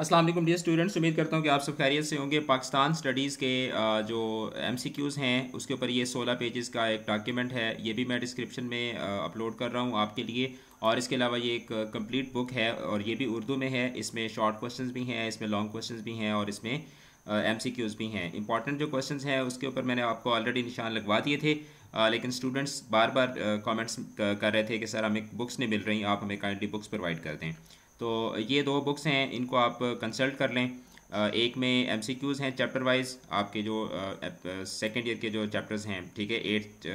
अस्सलाम वालेकुम dear students उम्मीद करता हूँ कि आप सब खैरियत से होंगे पाकिस्तान स्टडीज़ के जो एम सी क्यूज़ हैं उसके ऊपर ये सोलह पेजेस का एक डॉक्यूमेंट है ये भी मैं डिस्क्रिप्शन में अपलोड कर रहा हूँ आपके लिए और इसके अलावा ये एक कंप्लीट बुक है और ये भी उर्दू में है इसमें शॉर्ट क्वेश्चन भी हैं इसमें लॉन्ग क्वेश्चन भी हैं और इसमें एम सी क्यूज़ भी हैं इंपॉर्टेंट जो क्वेश्चन हैं उसके ऊपर मैंने आपको ऑलरेडी निशान लगवा दिए थे आ, लेकिन स्टूडेंट्स बार बार कमेंट्स कर रहे थे कि सर हमें बुक्स नहीं मिल रही आप हमें काइंडली बुक्स प्रोवाइड कर दें तो ये दो बुक्स हैं इनको आप कंसल्ट कर लें एक में एम सी क्यूज़ हैं चैप्टर वाइज आपके जो सेकेंड ईयर के जो चैप्टर्स हैं ठीक है एट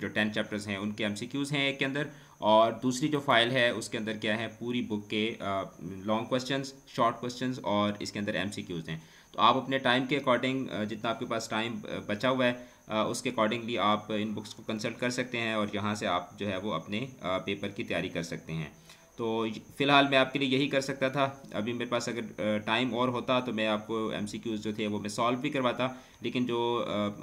जो टेन चैप्टर्स हैं उनके एम सी क्यूज़ हैं एक के अंदर और दूसरी जो फाइल है उसके अंदर क्या है पूरी बुक के लॉन्ग क्वेश्चन शॉर्ट क्वेश्चन और इसके अंदर एम सी क्यूज़ हैं तो आप अपने टाइम के अकॉर्डिंग जितना आपके पास टाइम बचा हुआ है उसके अकॉर्डिंगली आप इन बुक्स को कंसल्ट कर सकते हैं और यहाँ से आप जो है वो अपने पेपर की तैयारी कर सकते हैं तो फ़िलहाल मैं आपके लिए यही कर सकता था अभी मेरे पास अगर टाइम और होता तो मैं आपको एम जो थे वो मैं सॉल्व भी करवाता लेकिन जो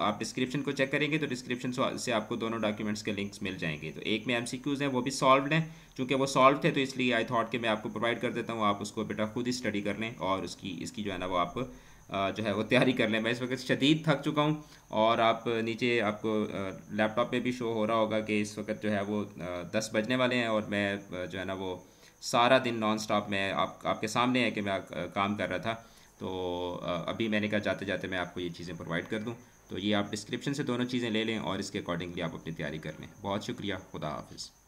आप डिस्क्रिप्शन को चेक करेंगे तो डिस्क्रिप्शन से आपको दोनों डॉक्यूमेंट्स के लिंक्स मिल जाएंगे तो एक में एम हैं वो भी सॉल्व हैं चूँकि वो सॉल्व थे तो इसलिए आई थॉट कि मैं आपको प्रोवाइड कर देता हूँ आप उसको बेटा खुद ही स्टडी कर लें और उसकी इसकी जो है ना वो आप जो है वो तैयारी कर लें मैं इस वक्त शदीद थक चुका हूँ और आप नीचे आपको लैपटॉप पे भी शो हो रहा होगा कि इस वक्त जो है वो दस बजने वाले हैं और मैं जो है ना वो सारा दिन नॉन स्टॉप मैं आप आपके सामने है कि मैं काम कर रहा था तो अभी मैंने कहा जाते जाते मैं आपको ये चीज़ें प्रोवाइड कर दूँ तो ये आप डिस्क्रिप्शन से दोनों चीज़ें ले लें और इसके अकॉर्डिंगली आप अपनी तैयारी कर लें बहुत शुक्रिया खुदा हाफिज़